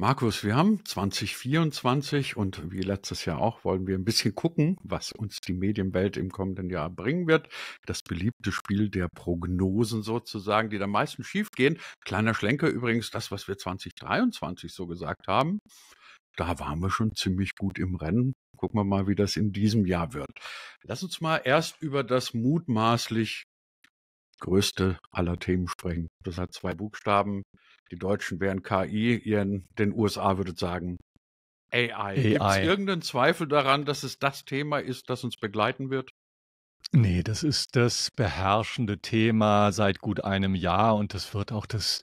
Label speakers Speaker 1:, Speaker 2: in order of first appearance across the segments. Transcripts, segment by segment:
Speaker 1: Markus, wir haben 2024 und wie letztes Jahr auch wollen wir ein bisschen gucken, was uns die Medienwelt im kommenden Jahr bringen wird. Das beliebte Spiel der Prognosen sozusagen, die da meistens schief gehen. Kleiner Schlenker übrigens, das, was wir 2023 so gesagt haben, da waren wir schon ziemlich gut im Rennen. Gucken wir mal, wie das in diesem Jahr wird. Lass uns mal erst über das mutmaßlich größte aller Themen sprechen. Das hat zwei Buchstaben. Die Deutschen wären KI, ihren, den USA würdet sagen AI. AI. Gibt es irgendeinen Zweifel daran, dass es das Thema ist, das uns begleiten wird? Nee, das ist
Speaker 2: das beherrschende Thema seit gut einem Jahr und das wird auch das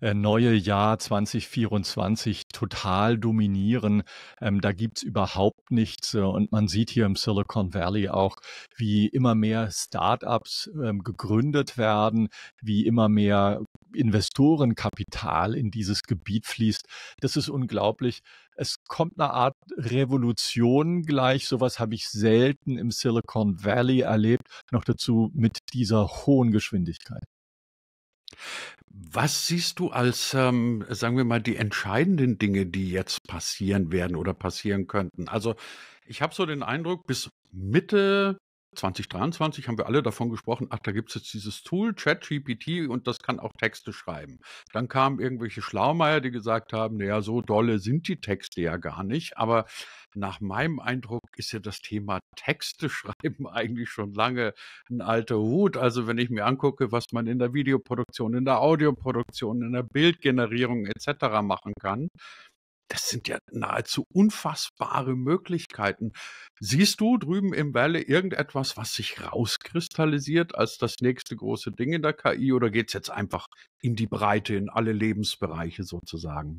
Speaker 2: äh, neue Jahr 2024 total dominieren. Ähm, da gibt's überhaupt nichts. Äh, und man sieht hier im Silicon Valley auch, wie immer mehr Startups ähm, gegründet werden, wie immer mehr Investorenkapital in dieses Gebiet fließt. Das ist unglaublich. Es kommt eine Art Revolution gleich. Sowas habe ich selten im Silicon Valley erlebt. Noch dazu mit dieser hohen Geschwindigkeit.
Speaker 1: Was siehst du als, ähm, sagen wir mal, die entscheidenden Dinge, die jetzt passieren werden oder passieren könnten? Also, ich habe so den Eindruck, bis Mitte 2023 haben wir alle davon gesprochen, ach, da gibt es jetzt dieses Tool, ChatGPT, und das kann auch Texte schreiben. Dann kamen irgendwelche Schlaumeier, die gesagt haben, naja, so dolle sind die Texte ja gar nicht. Aber nach meinem Eindruck ist ja das Thema Texte schreiben eigentlich schon lange ein alter Hut. Also wenn ich mir angucke, was man in der Videoproduktion, in der Audioproduktion, in der Bildgenerierung etc. machen kann, das sind ja nahezu unfassbare Möglichkeiten. Siehst du drüben im Valley irgendetwas, was sich rauskristallisiert als das nächste große Ding in der KI oder geht es jetzt einfach in die Breite, in alle Lebensbereiche sozusagen?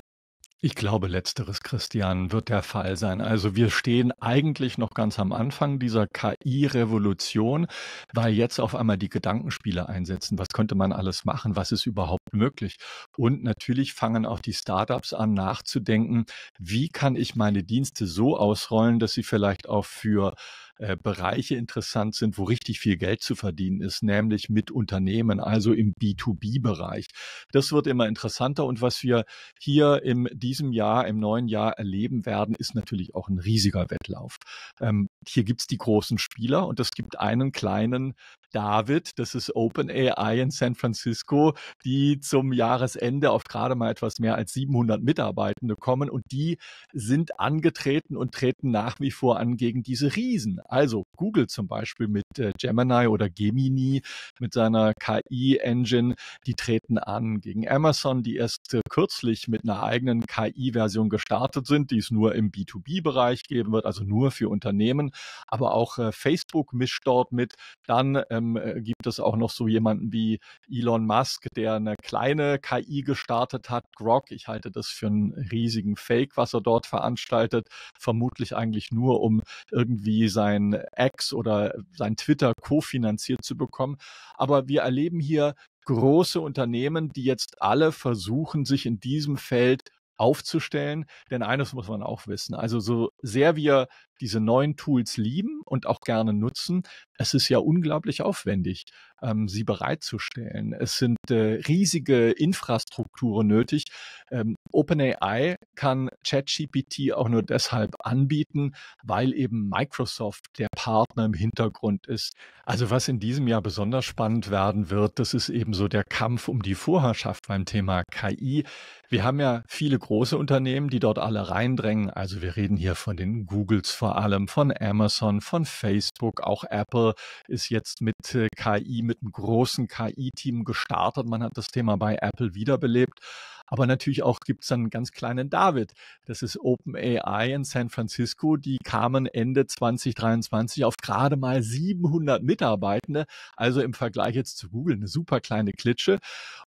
Speaker 2: Ich glaube, letzteres, Christian, wird der Fall sein. Also wir stehen eigentlich noch ganz am Anfang dieser KI-Revolution, weil jetzt auf einmal die Gedankenspiele einsetzen. Was könnte man alles machen? Was ist überhaupt möglich? Und natürlich fangen auch die Startups an nachzudenken, wie kann ich meine Dienste so ausrollen, dass sie vielleicht auch für äh, Bereiche interessant sind, wo richtig viel Geld zu verdienen ist, nämlich mit Unternehmen, also im B2B-Bereich. Das wird immer interessanter und was wir hier in diesem Jahr, im neuen Jahr erleben werden, ist natürlich auch ein riesiger Wettlauf. Ähm, hier gibt's die großen Spieler und es gibt einen kleinen David, das ist OpenAI in San Francisco, die zum Jahresende auf gerade mal etwas mehr als 700 Mitarbeitende kommen und die sind angetreten und treten nach wie vor an gegen diese Riesen. Also Google zum Beispiel mit äh, Gemini oder Gemini mit seiner KI-Engine, die treten an gegen Amazon, die erst äh, kürzlich mit einer eigenen KI-Version gestartet sind, die es nur im B2B-Bereich geben wird, also nur für Unternehmen. Aber auch äh, Facebook mischt dort mit. Dann ähm, gibt es auch noch so jemanden wie Elon Musk, der eine kleine KI gestartet hat, Grog. Ich halte das für einen riesigen Fake, was er dort veranstaltet. Vermutlich eigentlich nur, um irgendwie sein Ex oder sein Twitter kofinanziert zu bekommen. Aber wir erleben hier große Unternehmen, die jetzt alle versuchen, sich in diesem Feld aufzustellen. Denn eines muss man auch wissen. Also so sehr wir diese neuen Tools lieben und auch gerne nutzen, es ist ja unglaublich aufwendig, ähm, sie bereitzustellen. Es sind äh, riesige Infrastrukturen nötig. Ähm, OpenAI kann ChatGPT auch nur deshalb anbieten, weil eben Microsoft der Partner im Hintergrund ist. Also was in diesem Jahr besonders spannend werden wird, das ist eben so der Kampf um die Vorherrschaft beim Thema KI. Wir haben ja viele große Unternehmen, die dort alle reindrängen. Also wir reden hier von den Googles, von vor allem von Amazon, von Facebook. Auch Apple ist jetzt mit äh, KI, mit einem großen KI-Team gestartet. Man hat das Thema bei Apple wiederbelebt. Aber natürlich auch gibt es einen ganz kleinen David. Das ist OpenAI in San Francisco. Die kamen Ende 2023 auf gerade mal 700 Mitarbeitende. Also im Vergleich jetzt zu Google eine super kleine Klitsche.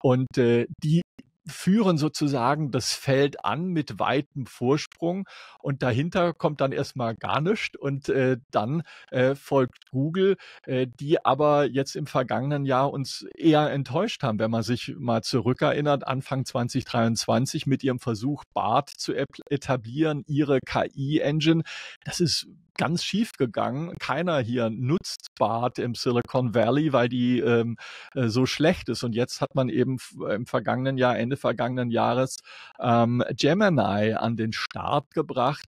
Speaker 2: Und äh, die führen sozusagen das Feld an mit weitem Vorsprung und dahinter kommt dann erstmal gar nichts und äh, dann äh, folgt Google, äh, die aber jetzt im vergangenen Jahr uns eher enttäuscht haben, wenn man sich mal zurückerinnert, Anfang 2023 mit ihrem Versuch, BART zu etablieren, ihre KI-Engine. Das ist ganz schief gegangen. Keiner hier nutzt Bart im Silicon Valley, weil die ähm, äh, so schlecht ist. Und jetzt hat man eben äh, im vergangenen Jahr, Ende vergangenen Jahres, ähm, Gemini an den Start gebracht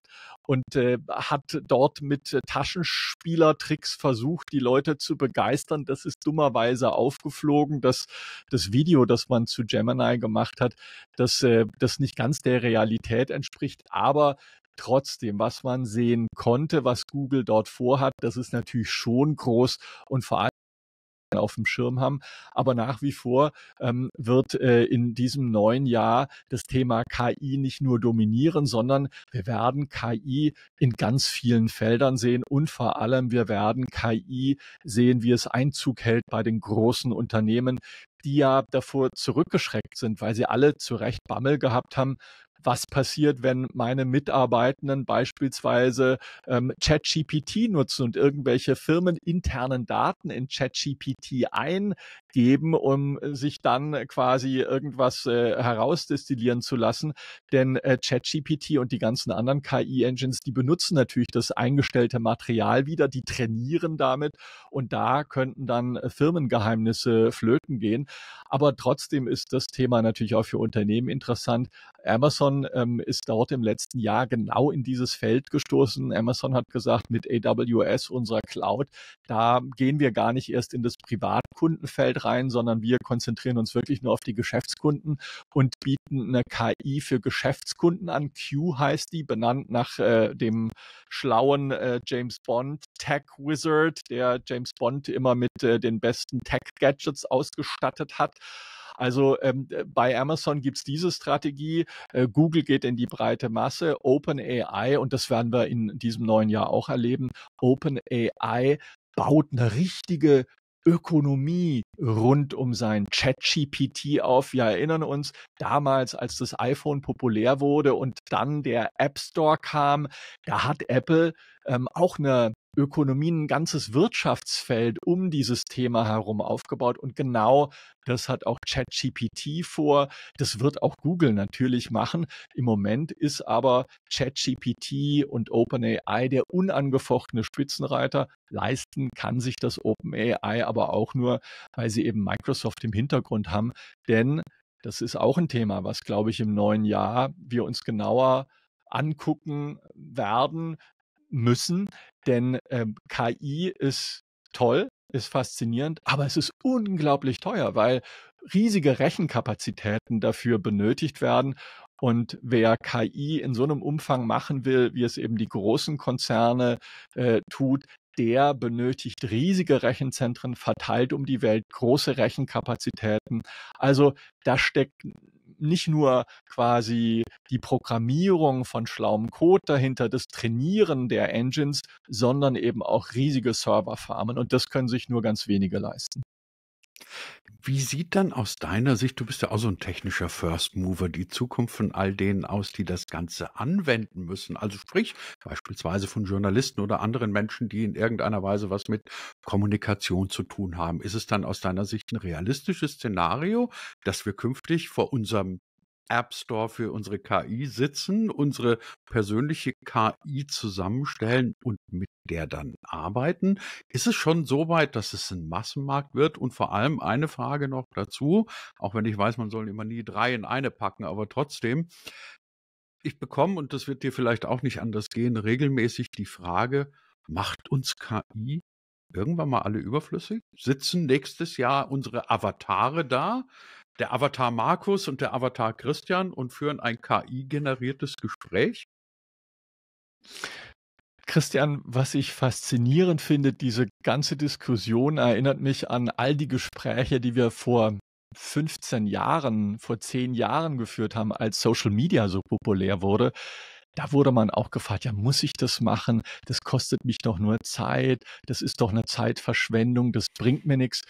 Speaker 2: und äh, hat dort mit Taschenspielertricks versucht, die Leute zu begeistern. Das ist dummerweise aufgeflogen, dass das Video, das man zu Gemini gemacht hat, dass äh, das nicht ganz der Realität entspricht. Aber Trotzdem, was man sehen konnte, was Google dort vorhat, das ist natürlich schon groß und vor allem auf dem Schirm haben. Aber nach wie vor ähm, wird äh, in diesem neuen Jahr das Thema KI nicht nur dominieren, sondern wir werden KI in ganz vielen Feldern sehen und vor allem wir werden KI sehen, wie es Einzug hält bei den großen Unternehmen, die ja davor zurückgeschreckt sind, weil sie alle zu Recht Bammel gehabt haben, was passiert, wenn meine Mitarbeitenden beispielsweise ähm, ChatGPT nutzen und irgendwelche firmeninternen Daten in ChatGPT eingeben, um sich dann quasi irgendwas äh, herausdestillieren zu lassen. Denn äh, ChatGPT und die ganzen anderen KI-Engines, die benutzen natürlich das eingestellte Material wieder, die trainieren damit und da könnten dann äh, Firmengeheimnisse flöten gehen. Aber trotzdem ist das Thema natürlich auch für Unternehmen interessant. Amazon Amazon ähm, ist dort im letzten Jahr genau in dieses Feld gestoßen. Amazon hat gesagt, mit AWS, unserer Cloud, da gehen wir gar nicht erst in das Privatkundenfeld rein, sondern wir konzentrieren uns wirklich nur auf die Geschäftskunden und bieten eine KI für Geschäftskunden an. Q heißt die, benannt nach äh, dem schlauen äh, James Bond Tech Wizard, der James Bond immer mit äh, den besten Tech Gadgets ausgestattet hat. Also ähm, bei Amazon gibt es diese Strategie, äh, Google geht in die breite Masse, OpenAI, und das werden wir in diesem neuen Jahr auch erleben, OpenAI baut eine richtige Ökonomie rund um sein ChatGPT auf. Wir erinnern uns damals, als das iPhone populär wurde und dann der App Store kam, da hat Apple ähm, auch eine Ökonomie ein ganzes Wirtschaftsfeld um dieses Thema herum aufgebaut. Und genau das hat auch ChatGPT vor. Das wird auch Google natürlich machen. Im Moment ist aber ChatGPT und OpenAI der unangefochtene Spitzenreiter. Leisten kann sich das OpenAI aber auch nur, weil sie eben Microsoft im Hintergrund haben. Denn das ist auch ein Thema, was, glaube ich, im neuen Jahr wir uns genauer angucken werden, müssen, denn ähm, KI ist toll, ist faszinierend, aber es ist unglaublich teuer, weil riesige Rechenkapazitäten dafür benötigt werden. Und wer KI in so einem Umfang machen will, wie es eben die großen Konzerne äh, tut, der benötigt riesige Rechenzentren verteilt um die Welt, große Rechenkapazitäten. Also da steckt nicht nur quasi die Programmierung von schlauem Code dahinter, das Trainieren der Engines, sondern eben auch riesige Serverfarmen. Und das können sich nur ganz wenige leisten.
Speaker 1: Wie sieht dann aus deiner Sicht, du bist ja auch so ein technischer First Mover, die Zukunft von all denen aus, die das Ganze anwenden müssen? Also, sprich, beispielsweise von Journalisten oder anderen Menschen, die in irgendeiner Weise was mit Kommunikation zu tun haben. Ist es dann aus deiner Sicht ein realistisches Szenario, dass wir künftig vor unserem App Store für unsere KI sitzen, unsere persönliche KI zusammenstellen und mit der dann arbeiten? Ist es schon so weit, dass es ein Massenmarkt wird? Und vor allem eine Frage noch dazu, auch wenn ich weiß, man soll immer nie drei in eine packen, aber trotzdem, ich bekomme, und das wird dir vielleicht auch nicht anders gehen, regelmäßig die Frage, macht uns KI irgendwann mal alle überflüssig? Sitzen nächstes Jahr unsere Avatare da? der Avatar Markus und der Avatar Christian und führen ein KI-generiertes Gespräch.
Speaker 2: Christian, was ich faszinierend finde, diese ganze Diskussion erinnert mich an all die Gespräche, die wir vor 15 Jahren, vor 10 Jahren geführt haben, als Social Media so populär wurde. Da wurde man auch gefragt, ja, muss ich das machen? Das kostet mich doch nur Zeit, das ist doch eine Zeitverschwendung, das bringt mir nichts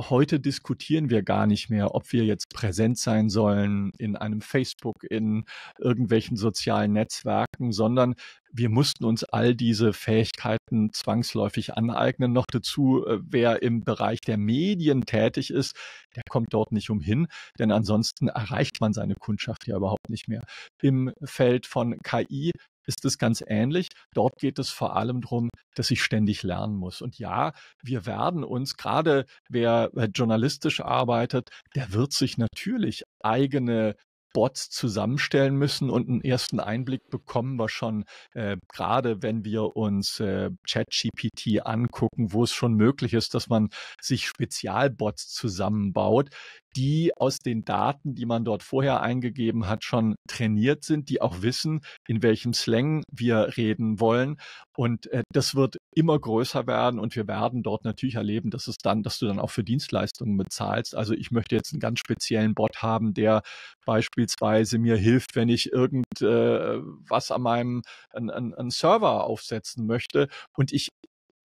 Speaker 2: heute diskutieren wir gar nicht mehr, ob wir jetzt präsent sein sollen in einem Facebook, in irgendwelchen sozialen Netzwerken, sondern wir mussten uns all diese Fähigkeiten zwangsläufig aneignen. Noch dazu, äh, wer im Bereich der Medien tätig ist, der kommt dort nicht umhin, denn ansonsten erreicht man seine Kundschaft ja überhaupt nicht mehr. Im Feld von KI ist es ganz ähnlich. Dort geht es vor allem darum, dass ich ständig lernen muss. Und ja, wir werden uns, gerade wer äh, journalistisch arbeitet, der wird sich natürlich eigene Bots zusammenstellen müssen und einen ersten Einblick bekommen wir schon, äh, gerade wenn wir uns äh, ChatGPT angucken, wo es schon möglich ist, dass man sich Spezialbots zusammenbaut die aus den Daten, die man dort vorher eingegeben hat, schon trainiert sind, die auch wissen, in welchem Slang wir reden wollen. Und äh, das wird immer größer werden und wir werden dort natürlich erleben, dass es dann, dass du dann auch für Dienstleistungen bezahlst. Also ich möchte jetzt einen ganz speziellen Bot haben, der beispielsweise mir hilft, wenn ich irgendwas äh, an meinem an, an, an Server aufsetzen möchte und ich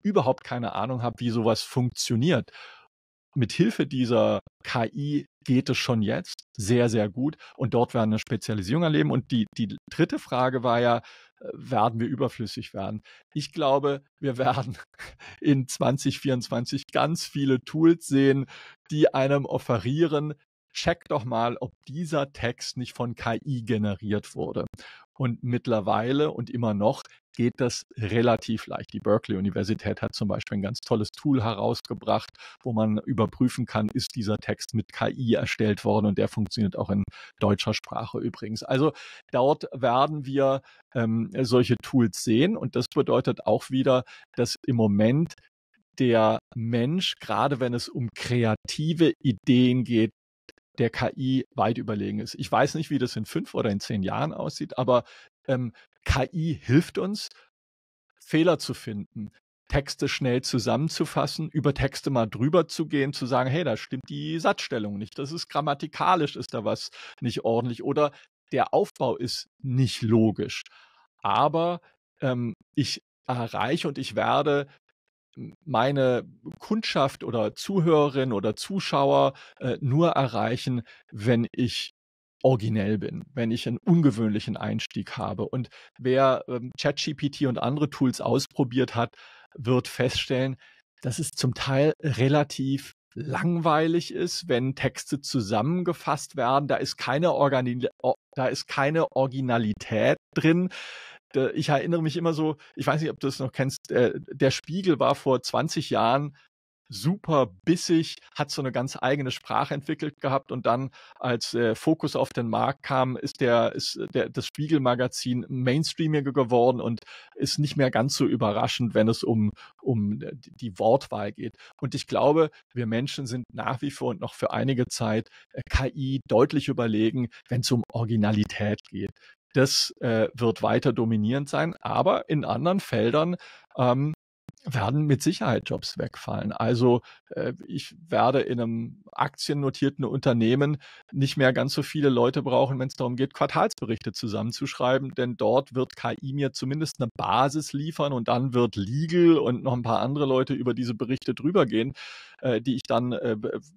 Speaker 2: überhaupt keine Ahnung habe, wie sowas funktioniert mithilfe dieser KI geht es schon jetzt sehr, sehr gut und dort werden eine Spezialisierung erleben. Und die, die dritte Frage war ja, äh, werden wir überflüssig werden? Ich glaube, wir werden in 2024 ganz viele Tools sehen, die einem offerieren, check doch mal, ob dieser Text nicht von KI generiert wurde. Und mittlerweile und immer noch geht das relativ leicht. Die Berkeley-Universität hat zum Beispiel ein ganz tolles Tool herausgebracht, wo man überprüfen kann, ist dieser Text mit KI erstellt worden und der funktioniert auch in deutscher Sprache übrigens. Also dort werden wir ähm, solche Tools sehen und das bedeutet auch wieder, dass im Moment der Mensch, gerade wenn es um kreative Ideen geht, der KI weit überlegen ist. Ich weiß nicht, wie das in fünf oder in zehn Jahren aussieht, aber ähm, KI hilft uns, Fehler zu finden, Texte schnell zusammenzufassen, über Texte mal drüber zu gehen, zu sagen, hey, da stimmt die Satzstellung nicht, das ist grammatikalisch, ist da was nicht ordentlich oder der Aufbau ist nicht logisch. Aber ähm, ich erreiche und ich werde meine Kundschaft oder Zuhörerin oder Zuschauer äh, nur erreichen, wenn ich originell bin, wenn ich einen ungewöhnlichen Einstieg habe. Und wer ähm, ChatGPT und andere Tools ausprobiert hat, wird feststellen, dass es zum Teil relativ langweilig ist, wenn Texte zusammengefasst werden. Da ist keine, Organi da ist keine Originalität drin. Äh, ich erinnere mich immer so, ich weiß nicht, ob du es noch kennst, äh, der Spiegel war vor 20 Jahren super bissig, hat so eine ganz eigene Sprache entwickelt gehabt und dann, als äh, Fokus auf den Markt kam, ist der, ist äh, der, das Spiegelmagazin mainstreamiger geworden und ist nicht mehr ganz so überraschend, wenn es um, um äh, die Wortwahl geht. Und ich glaube, wir Menschen sind nach wie vor und noch für einige Zeit äh, KI deutlich überlegen, wenn es um Originalität geht. Das äh, wird weiter dominierend sein, aber in anderen Feldern ähm, werden mit Sicherheit Jobs wegfallen. Also äh, ich werde in einem aktiennotierten Unternehmen nicht mehr ganz so viele Leute brauchen, wenn es darum geht, Quartalsberichte zusammenzuschreiben, denn dort wird KI mir zumindest eine Basis liefern und dann wird Legal und noch ein paar andere Leute über diese Berichte drüber gehen äh, die ich dann, äh,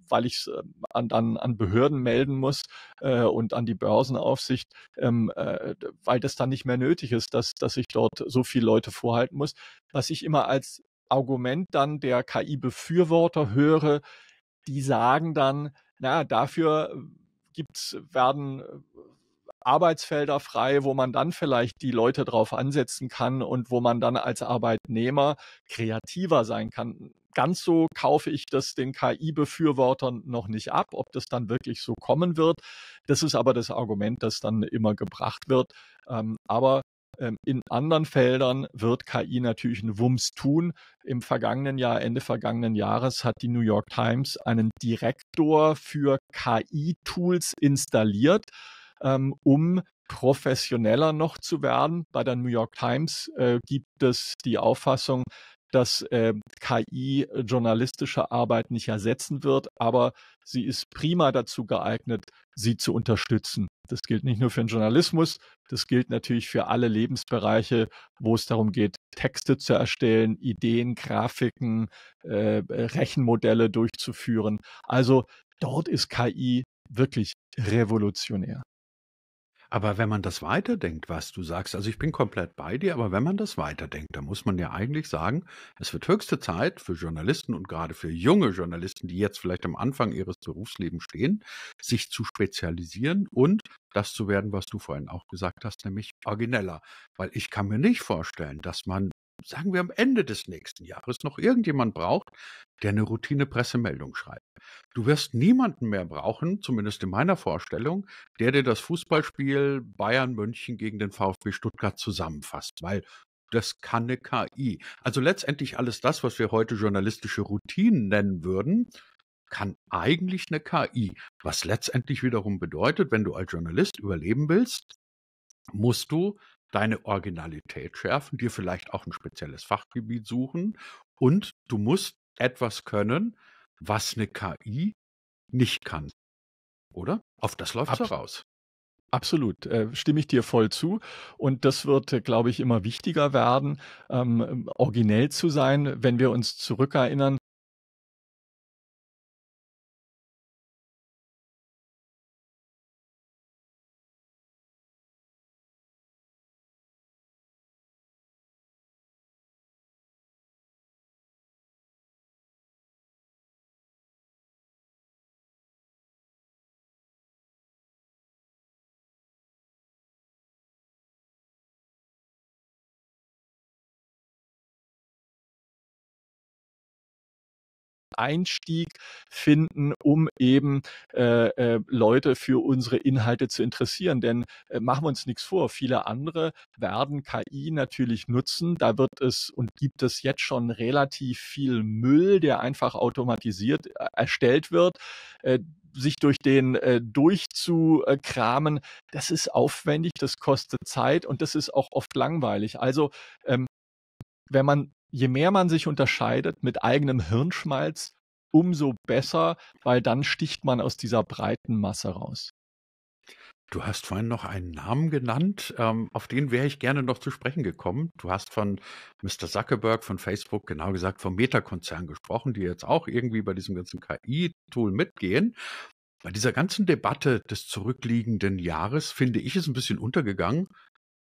Speaker 2: weil ich es ähm, an, an, an Behörden melden muss äh, und an die Börsenaufsicht, ähm, äh, weil das dann nicht mehr nötig ist, dass, dass ich dort so viele Leute vorhalten muss. Was ich immer als Argument dann der KI-Befürworter höre, die sagen dann, na, dafür äh, gibt's, werden äh, Arbeitsfelder frei, wo man dann vielleicht die Leute drauf ansetzen kann und wo man dann als Arbeitnehmer kreativer sein kann ganz so kaufe ich das den KI-Befürwortern noch nicht ab, ob das dann wirklich so kommen wird. Das ist aber das Argument, das dann immer gebracht wird. Ähm, aber ähm, in anderen Feldern wird KI natürlich einen Wumms tun. Im vergangenen Jahr, Ende vergangenen Jahres, hat die New York Times einen Direktor für KI-Tools installiert, ähm, um professioneller noch zu werden. Bei der New York Times äh, gibt es die Auffassung, dass äh, KI journalistische Arbeit nicht ersetzen wird, aber sie ist prima dazu geeignet, sie zu unterstützen. Das gilt nicht nur für den Journalismus, das gilt natürlich für alle Lebensbereiche, wo es darum geht, Texte zu erstellen, Ideen, Grafiken, äh, äh Rechenmodelle durchzuführen.
Speaker 1: Also dort ist KI wirklich revolutionär. Aber wenn man das weiterdenkt, was du sagst, also ich bin komplett bei dir, aber wenn man das weiterdenkt, dann muss man ja eigentlich sagen, es wird höchste Zeit für Journalisten und gerade für junge Journalisten, die jetzt vielleicht am Anfang ihres Berufslebens stehen, sich zu spezialisieren und das zu werden, was du vorhin auch gesagt hast, nämlich origineller. Weil ich kann mir nicht vorstellen, dass man sagen wir am Ende des nächsten Jahres noch irgendjemand braucht, der eine Routine-Pressemeldung schreibt. Du wirst niemanden mehr brauchen, zumindest in meiner Vorstellung, der dir das Fußballspiel Bayern München gegen den VfB Stuttgart zusammenfasst, weil das kann eine KI. Also letztendlich alles das, was wir heute journalistische Routinen nennen würden, kann eigentlich eine KI. Was letztendlich wiederum bedeutet, wenn du als Journalist überleben willst, musst du deine Originalität schärfen, dir vielleicht auch ein spezielles Fachgebiet suchen und du musst etwas können, was eine KI nicht kann. Oder? Auf das läuft es raus. Absolut,
Speaker 2: äh, stimme ich dir voll zu. Und das wird, äh, glaube ich, immer wichtiger werden, ähm, originell zu sein. Wenn wir uns zurückerinnern, Einstieg finden, um eben äh, äh, Leute für unsere Inhalte zu interessieren. Denn äh, machen wir uns nichts vor, viele andere werden KI natürlich nutzen. Da wird es und gibt es jetzt schon relativ viel Müll, der einfach automatisiert äh, erstellt wird. Äh, sich durch den äh, durchzukramen, das ist aufwendig, das kostet Zeit und das ist auch oft langweilig. Also ähm, wenn man je mehr man sich unterscheidet mit eigenem Hirnschmalz, umso besser,
Speaker 1: weil dann sticht man aus dieser breiten Masse raus. Du hast vorhin noch einen Namen genannt, ähm, auf den wäre ich gerne noch zu sprechen gekommen. Du hast von Mr. Zuckerberg von Facebook, genau gesagt vom Meta-Konzern gesprochen, die jetzt auch irgendwie bei diesem ganzen KI-Tool mitgehen. Bei dieser ganzen Debatte des zurückliegenden Jahres finde ich es ein bisschen untergegangen.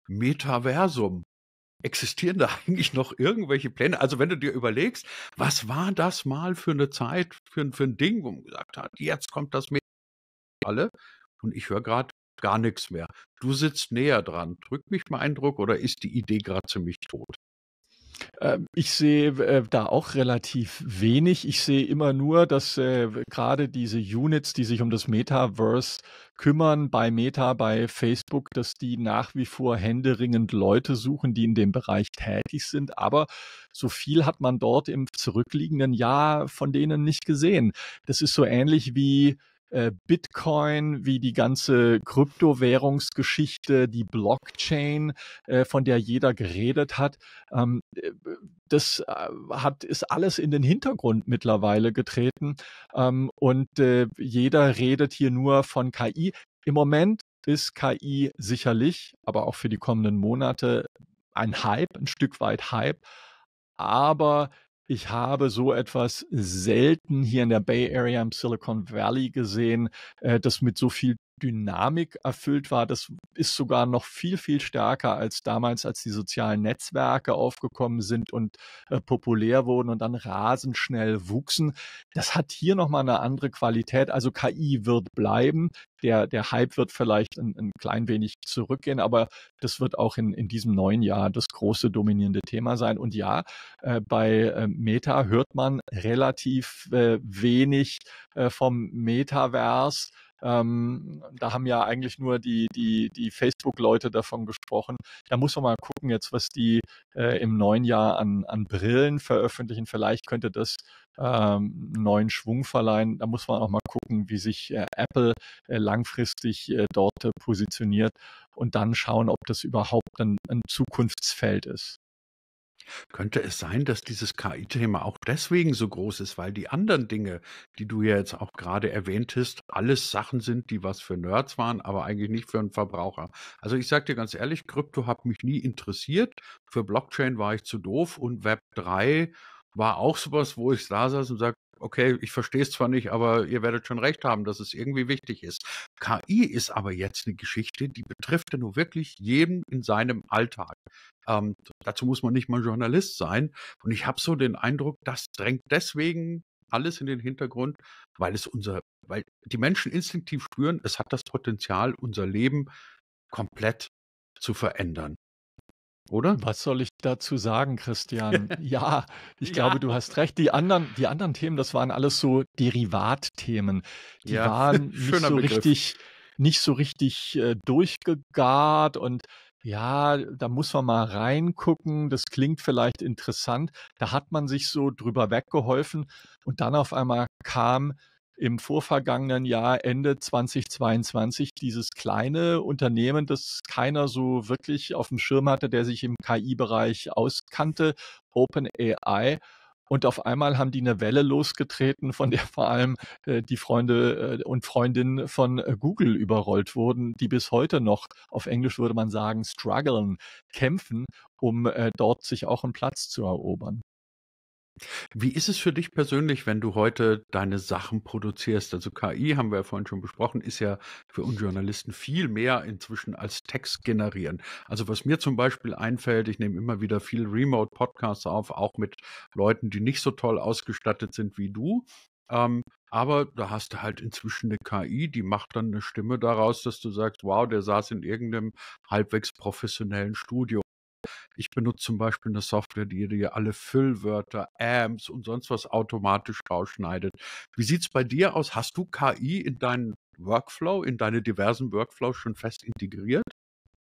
Speaker 1: Metaversum existieren da eigentlich noch irgendwelche Pläne? Also wenn du dir überlegst, was war das mal für eine Zeit, für, für ein Ding, wo man gesagt hat, jetzt kommt das mit alle und ich höre gerade gar nichts mehr. Du sitzt näher dran. Drückt mich mal ein Druck oder ist die Idee gerade ziemlich tot? Ähm, ich sehe äh, da auch relativ wenig. Ich sehe immer nur, dass äh,
Speaker 2: gerade diese Units, die sich um das Metaverse kümmern, bei Meta, bei Facebook, dass die nach wie vor händeringend Leute suchen, die in dem Bereich tätig sind. Aber so viel hat man dort im zurückliegenden Jahr von denen nicht gesehen. Das ist so ähnlich wie äh, Bitcoin, wie die ganze Kryptowährungsgeschichte, die Blockchain, äh, von der jeder geredet hat, ähm, äh, das äh, hat, ist alles in den Hintergrund mittlerweile getreten. Ähm, und äh, jeder redet hier nur von KI. Im Moment ist KI sicherlich, aber auch für die kommenden Monate ein Hype, ein Stück weit Hype. Aber ich habe so etwas selten hier in der Bay Area im Silicon Valley gesehen, äh, das mit so viel Dynamik erfüllt war. Das ist sogar noch viel, viel stärker als damals, als die sozialen Netzwerke aufgekommen sind und äh, populär wurden und dann rasend schnell wuchsen. Das hat hier nochmal eine andere Qualität. Also KI wird bleiben. Der, der Hype wird vielleicht ein, ein klein wenig zurückgehen, aber das wird auch in, in diesem neuen Jahr das große dominierende Thema sein. Und ja, äh, bei äh, Meta hört man relativ äh, wenig äh, vom Metaverse. Ähm, da haben ja eigentlich nur die, die, die Facebook-Leute davon gesprochen. Da muss man mal gucken, jetzt, was die äh, im neuen Jahr an, an Brillen veröffentlichen. Vielleicht könnte das ähm, neuen Schwung verleihen. Da muss man auch mal gucken, wie sich äh, Apple äh, langfristig äh, dort positioniert
Speaker 1: und dann schauen, ob das überhaupt ein, ein Zukunftsfeld ist. Könnte es sein, dass dieses KI-Thema auch deswegen so groß ist, weil die anderen Dinge, die du ja jetzt auch gerade erwähntest, alles Sachen sind, die was für Nerds waren, aber eigentlich nicht für einen Verbraucher. Also ich sage dir ganz ehrlich, Krypto hat mich nie interessiert. Für Blockchain war ich zu doof und Web 3 war auch sowas, wo ich da saß und sagte, okay, ich verstehe es zwar nicht, aber ihr werdet schon recht haben, dass es irgendwie wichtig ist. KI ist aber jetzt eine Geschichte, die betrifft ja nur wirklich jeden in seinem Alltag. Ähm, dazu muss man nicht mal Journalist sein. Und ich habe so den Eindruck, das drängt deswegen alles in den Hintergrund, weil es unser, weil die Menschen instinktiv spüren, es hat das Potenzial, unser Leben komplett zu verändern oder? Was soll ich dazu sagen,
Speaker 2: Christian? ja, ich ja. glaube, du hast recht. Die anderen, die anderen Themen, das waren alles so Derivatthemen. Die ja. waren nicht so, richtig, nicht so richtig, äh, durchgegart und ja, da muss man mal reingucken, das klingt vielleicht interessant. Da hat man sich so drüber weggeholfen und dann auf einmal kam im vorvergangenen Jahr Ende 2022 dieses kleine Unternehmen, das keiner so wirklich auf dem Schirm hatte, der sich im KI-Bereich auskannte, OpenAI. Und auf einmal haben die eine Welle losgetreten, von der vor allem äh, die Freunde äh, und Freundinnen von äh, Google überrollt wurden, die bis heute noch, auf Englisch würde man sagen, strugglen, kämpfen, um äh, dort sich auch einen Platz zu erobern.
Speaker 1: Wie ist es für dich persönlich, wenn du heute deine Sachen produzierst? Also KI, haben wir ja vorhin schon besprochen, ist ja für uns Journalisten viel mehr inzwischen als Text generieren. Also was mir zum Beispiel einfällt, ich nehme immer wieder viel Remote-Podcasts auf, auch mit Leuten, die nicht so toll ausgestattet sind wie du. Ähm, aber da hast du halt inzwischen eine KI, die macht dann eine Stimme daraus, dass du sagst, wow, der saß in irgendeinem halbwegs professionellen Studio ich benutze zum Beispiel eine Software, die dir alle Füllwörter, AMPs und sonst was automatisch rausschneidet. Wie sieht es bei dir aus? Hast du KI in deinen Workflow, in deine diversen Workflows schon fest integriert?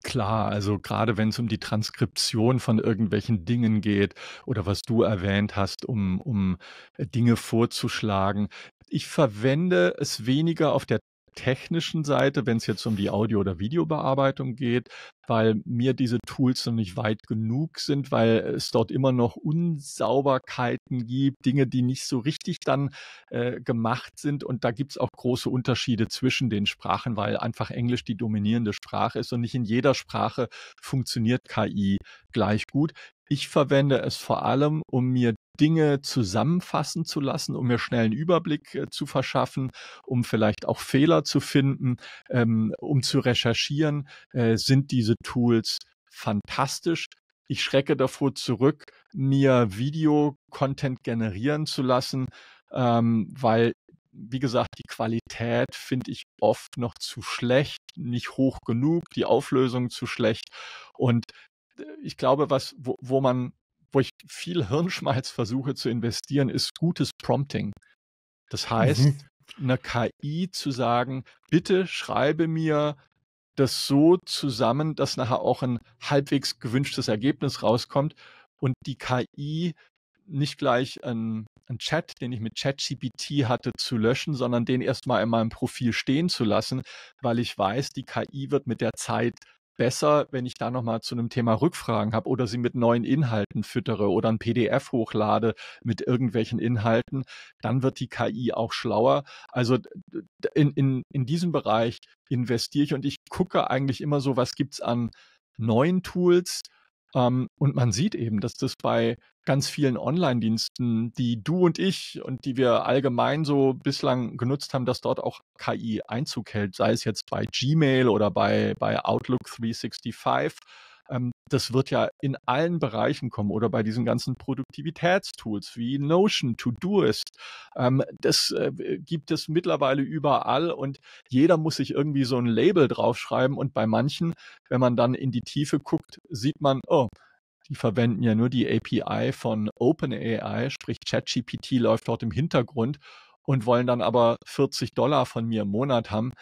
Speaker 2: Klar, also gerade wenn es um die Transkription von irgendwelchen Dingen geht oder was du erwähnt hast, um, um äh, Dinge vorzuschlagen. Ich verwende es weniger auf der technischen Seite, wenn es jetzt um die Audio- oder Videobearbeitung geht, weil mir diese Tools noch nicht weit genug sind, weil es dort immer noch Unsauberkeiten gibt, Dinge, die nicht so richtig dann äh, gemacht sind. Und da gibt's auch große Unterschiede zwischen den Sprachen, weil einfach Englisch die dominierende Sprache ist und nicht in jeder Sprache funktioniert KI gleich gut. Ich verwende es vor allem, um mir Dinge zusammenfassen zu lassen, um mir schnell einen Überblick äh, zu verschaffen, um vielleicht auch Fehler zu finden, ähm, um zu recherchieren, äh, sind diese Tools fantastisch. Ich schrecke davor zurück, mir Video-Content generieren zu lassen, ähm, weil, wie gesagt, die Qualität finde ich oft noch zu schlecht, nicht hoch genug, die Auflösung zu schlecht. Und äh, ich glaube, was, wo, wo man wo ich viel Hirnschmalz versuche zu investieren, ist gutes Prompting. Das heißt, mhm. einer KI zu sagen, bitte schreibe mir das so zusammen, dass nachher auch ein halbwegs gewünschtes Ergebnis rauskommt und die KI nicht gleich einen, einen Chat, den ich mit ChatGPT hatte, zu löschen, sondern den erstmal in meinem Profil stehen zu lassen, weil ich weiß, die KI wird mit der Zeit besser, wenn ich da nochmal zu einem Thema Rückfragen habe oder sie mit neuen Inhalten füttere oder ein PDF hochlade mit irgendwelchen Inhalten, dann wird die KI auch schlauer. Also in, in, in diesem Bereich investiere ich und ich gucke eigentlich immer so, was gibt es an neuen Tools, ähm, und man sieht eben, dass das bei ganz vielen Online-Diensten, die du und ich und die wir allgemein so bislang genutzt haben, dass dort auch KI Einzug hält, sei es jetzt bei Gmail oder bei, bei Outlook 365 ähm, das wird ja in allen Bereichen kommen oder bei diesen ganzen Produktivitätstools wie Notion, Todoist. Ähm, das äh, äh, gibt es mittlerweile überall und jeder muss sich irgendwie so ein Label draufschreiben und bei manchen, wenn man dann in die Tiefe guckt, sieht man, oh, die verwenden ja nur die API von OpenAI, sprich ChatGPT läuft dort im Hintergrund und wollen dann aber 40 Dollar von mir im Monat haben,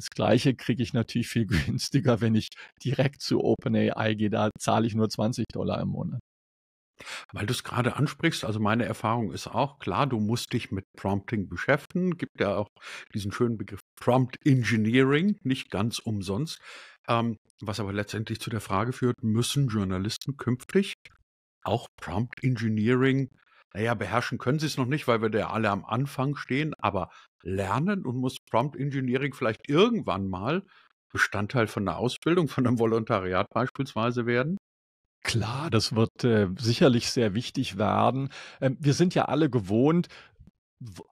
Speaker 2: das gleiche kriege ich natürlich viel günstiger, wenn
Speaker 1: ich direkt zu OpenAI gehe. Da zahle ich nur 20 Dollar im Monat. Weil du es gerade ansprichst, also meine Erfahrung ist auch, klar, du musst dich mit Prompting beschäftigen, gibt ja auch diesen schönen Begriff Prompt Engineering, nicht ganz umsonst, ähm, was aber letztendlich zu der Frage führt, müssen Journalisten künftig auch Prompt Engineering, naja, beherrschen können sie es noch nicht, weil wir da alle am Anfang stehen, aber lernen und muss Prompt Engineering vielleicht irgendwann mal Bestandteil von einer Ausbildung, von einem Volontariat beispielsweise werden?
Speaker 2: Klar, das wird äh, sicherlich sehr wichtig werden. Ähm, wir sind ja alle gewohnt,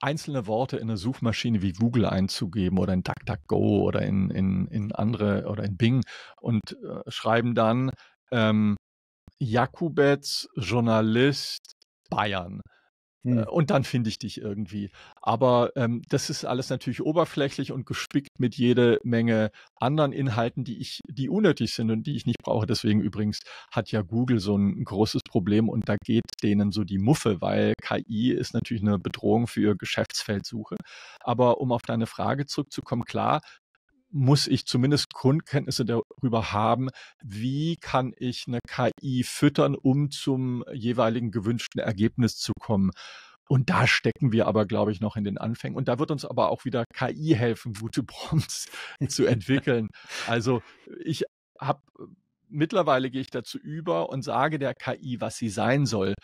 Speaker 2: einzelne Worte in eine Suchmaschine wie Google einzugeben oder in DuckDuckGo oder in, in, in andere oder in Bing und äh, schreiben dann ähm, Jakubetz, Journalist, Bayern. Hm. Äh, und dann finde ich dich irgendwie. Aber ähm, das ist alles natürlich oberflächlich und gespickt mit jede Menge anderen Inhalten, die ich, die unnötig sind und die ich nicht brauche. Deswegen übrigens hat ja Google so ein großes Problem und da geht denen so die Muffe, weil KI ist natürlich eine Bedrohung für Geschäftsfeldsuche. Aber um auf deine Frage zurückzukommen, klar, muss ich zumindest Grundkenntnisse darüber haben, wie kann ich eine KI füttern, um zum jeweiligen gewünschten Ergebnis zu kommen. Und da stecken wir aber, glaube ich, noch in den Anfängen. Und da wird uns aber auch wieder KI helfen, gute Prompts zu entwickeln. Also ich habe mittlerweile gehe ich dazu über und sage der KI, was sie sein soll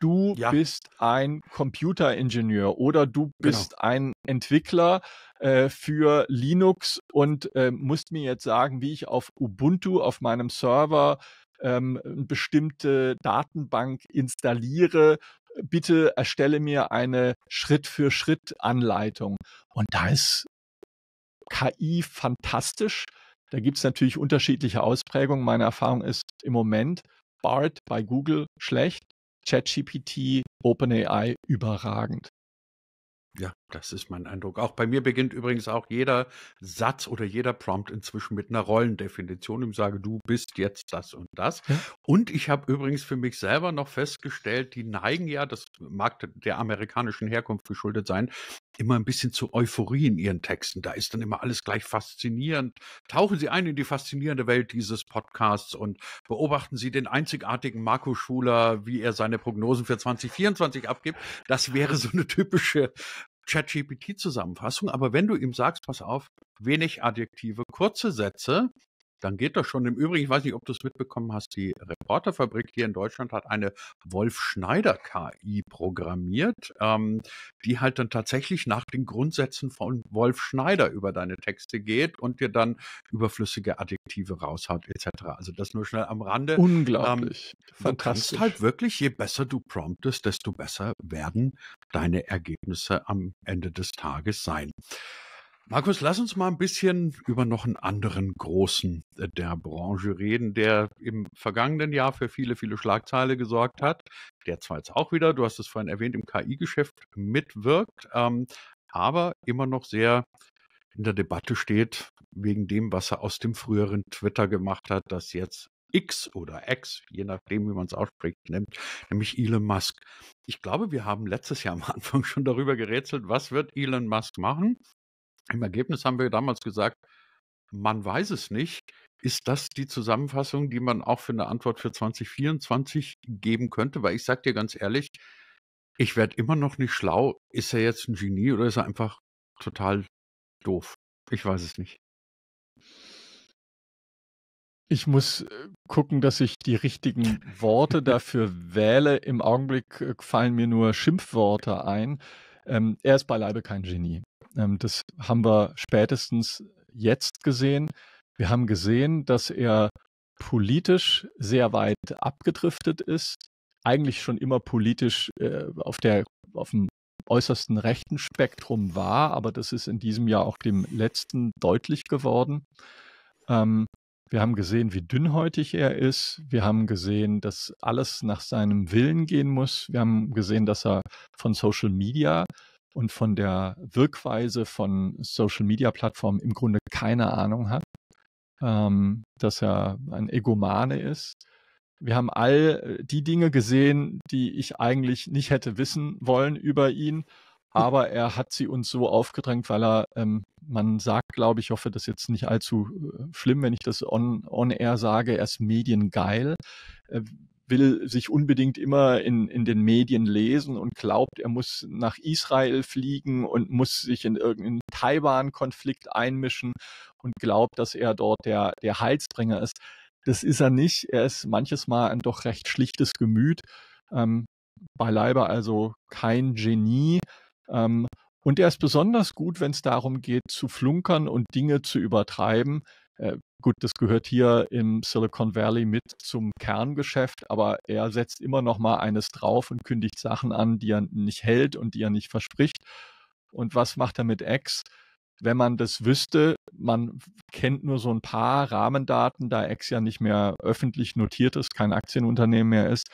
Speaker 2: du ja. bist ein Computeringenieur oder du genau. bist genau. ein Entwickler äh, für Linux und äh, musst mir jetzt sagen, wie ich auf Ubuntu auf meinem Server ähm, eine bestimmte Datenbank installiere. Bitte erstelle mir eine Schritt-für-Schritt-Anleitung. Und da ist KI fantastisch. Da gibt es natürlich unterschiedliche Ausprägungen. Meine Erfahrung ist im Moment BART bei Google schlecht, ChatGPT, OpenAI überragend.
Speaker 1: Ja, das ist mein Eindruck. Auch bei mir beginnt übrigens auch jeder Satz oder jeder Prompt inzwischen mit einer Rollendefinition. Ich sage, du bist jetzt das und das. Ja. Und ich habe übrigens für mich selber noch festgestellt, die neigen ja, das mag der amerikanischen Herkunft geschuldet sein, immer ein bisschen zu Euphorie in ihren Texten. Da ist dann immer alles gleich faszinierend. Tauchen Sie ein in die faszinierende Welt dieses Podcasts und beobachten Sie den einzigartigen Marco Schuler, wie er seine Prognosen für 2024 abgibt. Das wäre so eine typische ChatGPT-Zusammenfassung, aber wenn du ihm sagst, pass auf, wenig Adjektive, kurze Sätze, dann geht das schon. Im Übrigen, ich weiß nicht, ob du es mitbekommen hast, die Reporterfabrik hier in Deutschland hat eine Wolf-Schneider-KI programmiert, ähm, die halt dann tatsächlich nach den Grundsätzen von Wolf Schneider über deine Texte geht und dir dann überflüssige Adjektive raushaut, etc. Also das nur schnell am Rande. Ähm, Unglaublich. Ähm, Fantastisch. Du kannst halt wirklich, je besser du promptest, desto besser werden deine Ergebnisse am Ende des Tages sein. Markus, lass uns mal ein bisschen über noch einen anderen Großen äh, der Branche reden, der im vergangenen Jahr für viele, viele Schlagzeile gesorgt hat, der zwar jetzt auch wieder, du hast es vorhin erwähnt, im KI-Geschäft mitwirkt, ähm, aber immer noch sehr in der Debatte steht, wegen dem, was er aus dem früheren Twitter gemacht hat, das jetzt X oder X, je nachdem, wie man es ausspricht, nimmt, nämlich Elon Musk. Ich glaube, wir haben letztes Jahr am Anfang schon darüber gerätselt, was wird Elon Musk machen? Im Ergebnis haben wir damals gesagt, man weiß es nicht. Ist das die Zusammenfassung, die man auch für eine Antwort für 2024 geben könnte? Weil ich sage dir ganz ehrlich, ich werde immer noch nicht schlau. Ist er jetzt ein Genie oder ist er einfach total doof? Ich weiß es nicht.
Speaker 2: Ich muss äh, gucken, dass ich die richtigen
Speaker 1: Worte dafür wähle. Im
Speaker 2: Augenblick äh, fallen mir nur Schimpfworte ein. Ähm, er ist beileibe kein Genie. Ähm, das haben wir spätestens jetzt gesehen. Wir haben gesehen, dass er politisch sehr weit abgedriftet ist, eigentlich schon immer politisch äh, auf, der, auf dem äußersten rechten Spektrum war, aber das ist in diesem Jahr auch dem letzten deutlich geworden. Ähm, wir haben gesehen, wie dünnhäutig er ist. Wir haben gesehen, dass alles nach seinem Willen gehen muss. Wir haben gesehen, dass er von Social Media und von der Wirkweise von Social-Media-Plattformen im Grunde keine Ahnung hat, ähm, dass er ein Egomane ist. Wir haben all äh, die Dinge gesehen, die ich eigentlich nicht hätte wissen wollen über ihn, aber er hat sie uns so aufgedrängt, weil er, ähm, man sagt, glaube ich, hoffe, das ist jetzt nicht allzu äh, schlimm, wenn ich das on, on air sage, er ist mediengeil. Äh, will sich unbedingt immer in, in den Medien lesen und glaubt, er muss nach Israel fliegen und muss sich in irgendeinen Taiwan-Konflikt einmischen und glaubt, dass er dort der, der Heilsbringer ist. Das ist er nicht. Er ist manches Mal ein doch recht schlichtes Gemüt, ähm, beileibe also kein Genie. Ähm, und er ist besonders gut, wenn es darum geht, zu flunkern und Dinge zu übertreiben, äh, gut, das gehört hier im Silicon Valley mit zum Kerngeschäft, aber er setzt immer noch mal eines drauf und kündigt Sachen an, die er nicht hält und die er nicht verspricht. Und was macht er mit X? Wenn man das wüsste, man kennt nur so ein paar Rahmendaten, da X ja nicht mehr öffentlich notiert ist, kein Aktienunternehmen mehr ist,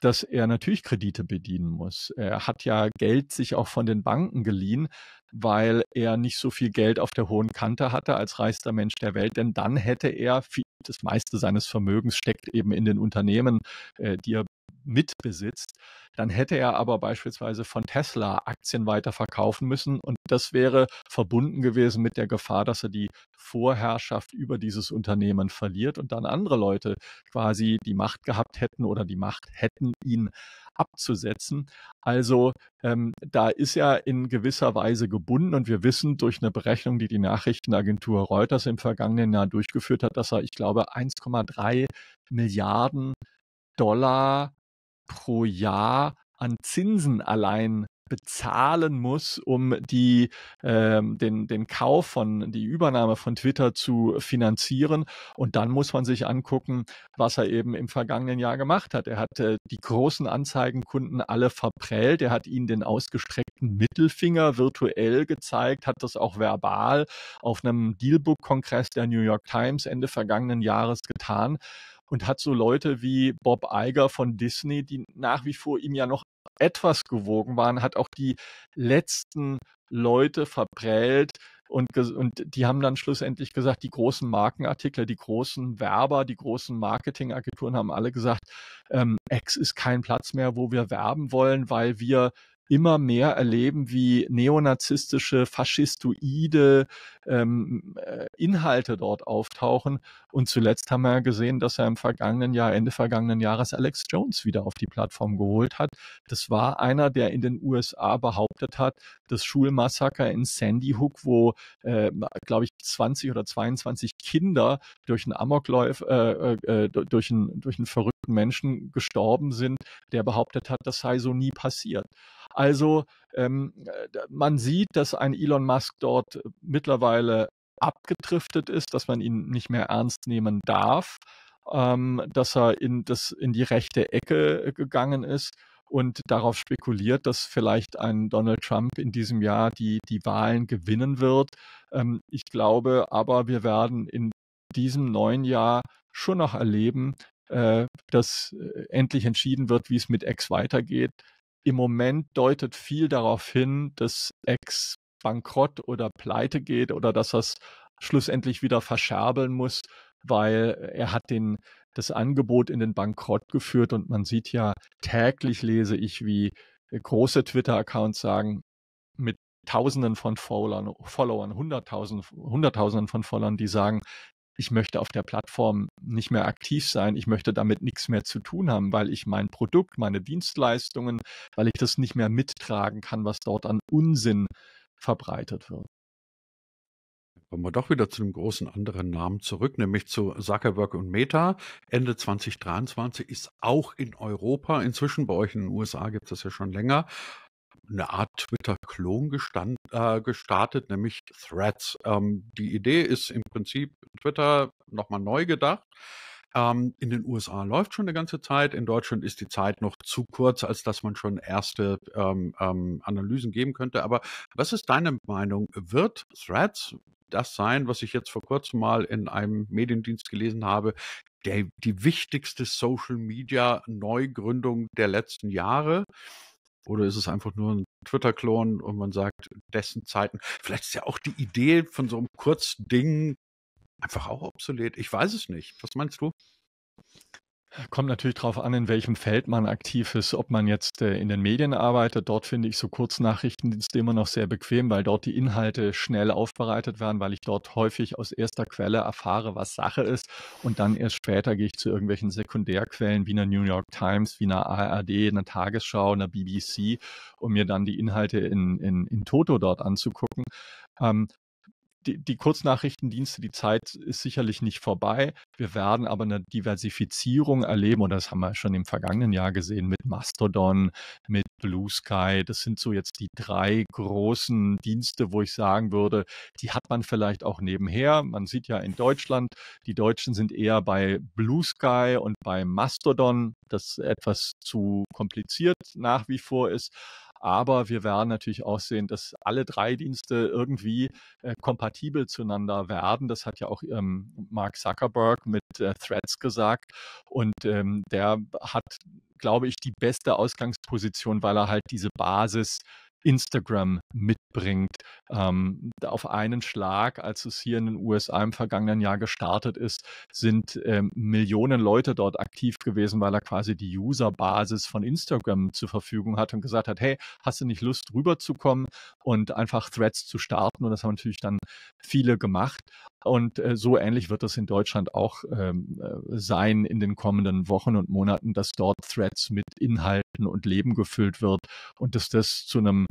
Speaker 2: dass er natürlich Kredite bedienen muss. Er hat ja Geld sich auch von den Banken geliehen, weil er nicht so viel Geld auf der hohen Kante hatte als reichster Mensch der Welt, denn dann hätte er viel, das meiste seines Vermögens steckt eben in den Unternehmen, äh, die er mitbesitzt, dann hätte er aber beispielsweise von Tesla Aktien weiterverkaufen müssen und das wäre verbunden gewesen mit der Gefahr, dass er die Vorherrschaft über dieses Unternehmen verliert und dann andere Leute quasi die Macht gehabt hätten oder die Macht hätten, ihn abzusetzen. Also ähm, da ist er in gewisser Weise gebunden und wir wissen durch eine Berechnung, die die Nachrichtenagentur Reuters im vergangenen Jahr durchgeführt hat, dass er, ich glaube, 1,3 Milliarden Dollar pro Jahr an Zinsen allein bezahlen muss, um die, ähm, den, den Kauf von, die Übernahme von Twitter zu finanzieren. Und dann muss man sich angucken, was er eben im vergangenen Jahr gemacht hat. Er hat äh, die großen Anzeigenkunden alle verprellt. Er hat ihnen den ausgestreckten Mittelfinger virtuell gezeigt, hat das auch verbal auf einem Dealbook-Kongress der New York Times Ende vergangenen Jahres getan und hat so Leute wie Bob Iger von Disney, die nach wie vor ihm ja noch etwas gewogen waren, hat auch die letzten Leute verprellt, und, und, die haben dann schlussendlich gesagt, die großen Markenartikel, die großen Werber, die großen Marketingagenturen haben alle gesagt, ähm, X ist kein Platz mehr, wo wir werben wollen, weil wir immer mehr erleben, wie neonazistische, faschistoide ähm, äh, Inhalte dort auftauchen. Und zuletzt haben wir ja gesehen, dass er im vergangenen Jahr, Ende vergangenen Jahres Alex Jones wieder auf die Plattform geholt hat. Das war einer, der in den USA behauptet hat, das Schulmassaker in Sandy Hook, wo, äh, glaube ich, 20 oder 22 Kinder durch einen Amokläuf, äh, äh, äh, durch, einen, durch einen verrückten Menschen gestorben sind, der behauptet hat, das sei so nie passiert. Also ähm, man sieht, dass ein Elon Musk dort äh, mittlerweile abgetriftet ist, dass man ihn nicht mehr ernst nehmen darf, ähm, dass er in, das, in die rechte Ecke äh, gegangen ist und darauf spekuliert, dass vielleicht ein Donald Trump in diesem Jahr die, die Wahlen gewinnen wird. Ähm, ich glaube aber, wir werden in diesem neuen Jahr schon noch erleben, äh, dass äh, endlich entschieden wird, wie es mit X weitergeht. Im Moment deutet viel darauf hin, dass X bankrott oder pleite geht oder dass er es schlussendlich wieder verscherbeln muss, weil er hat den, das Angebot in den Bankrott geführt und man sieht ja täglich lese ich, wie große Twitter-Accounts sagen, mit Tausenden von Followern, Hunderttausenden von Followern, die sagen, ich möchte auf der Plattform nicht mehr aktiv sein, ich möchte damit nichts mehr zu tun haben, weil ich mein Produkt, meine Dienstleistungen, weil ich das nicht mehr mittragen kann, was dort an Unsinn verbreitet wird.
Speaker 1: Kommen wir doch wieder zu einem großen anderen Namen zurück, nämlich zu Zuckerberg und Meta. Ende 2023 ist auch in Europa, inzwischen bei euch in den USA gibt es das ja schon länger, eine Art Twitter-Klon äh, gestartet, nämlich Threads. Ähm, die Idee ist im Prinzip Twitter nochmal neu gedacht. Ähm, in den USA läuft schon eine ganze Zeit. In Deutschland ist die Zeit noch zu kurz, als dass man schon erste ähm, ähm, Analysen geben könnte. Aber was ist deine Meinung? Wird Threads das sein, was ich jetzt vor kurzem mal in einem Mediendienst gelesen habe, der, die wichtigste Social Media Neugründung der letzten Jahre? Oder ist es einfach nur ein Twitter-Klon und man sagt, dessen Zeiten, vielleicht ist ja auch die Idee von so einem Kurzding einfach auch obsolet. Ich weiß es nicht. Was meinst du?
Speaker 2: Kommt natürlich darauf an, in welchem Feld man aktiv ist. Ob man jetzt äh, in den Medien arbeitet, dort finde ich so Kurznachrichtendienste immer noch sehr bequem, weil dort die Inhalte schnell aufbereitet werden, weil ich dort häufig aus erster Quelle erfahre, was Sache ist. Und dann erst später gehe ich zu irgendwelchen Sekundärquellen wie einer New York Times, wie einer ARD, einer Tagesschau, einer BBC, um mir dann die Inhalte in, in, in Toto dort anzugucken. Ähm, die, die Kurznachrichtendienste, die Zeit ist sicherlich nicht vorbei. Wir werden aber eine Diversifizierung erleben und das haben wir schon im vergangenen Jahr gesehen mit Mastodon, mit Blue Sky. Das sind so jetzt die drei großen Dienste, wo ich sagen würde, die hat man vielleicht auch nebenher. Man sieht ja in Deutschland, die Deutschen sind eher bei Blue Sky und bei Mastodon, das etwas zu kompliziert nach wie vor ist. Aber wir werden natürlich auch sehen, dass alle drei Dienste irgendwie äh, kompatibel zueinander werden. Das hat ja auch ähm, Mark Zuckerberg mit äh, Threads gesagt. Und ähm, der hat, glaube ich, die beste Ausgangsposition, weil er halt diese Basis Instagram mitbringt. Ähm, auf einen Schlag, als es hier in den USA im vergangenen Jahr gestartet ist, sind ähm, Millionen Leute dort aktiv gewesen, weil er quasi die Userbasis von Instagram zur Verfügung hat und gesagt hat, hey, hast du nicht Lust rüberzukommen und einfach Threads zu starten? Und das haben natürlich dann viele gemacht. Und äh, so ähnlich wird das in Deutschland auch ähm, äh, sein in den kommenden Wochen und Monaten, dass dort Threads mit Inhalten und Leben gefüllt wird und dass das zu einem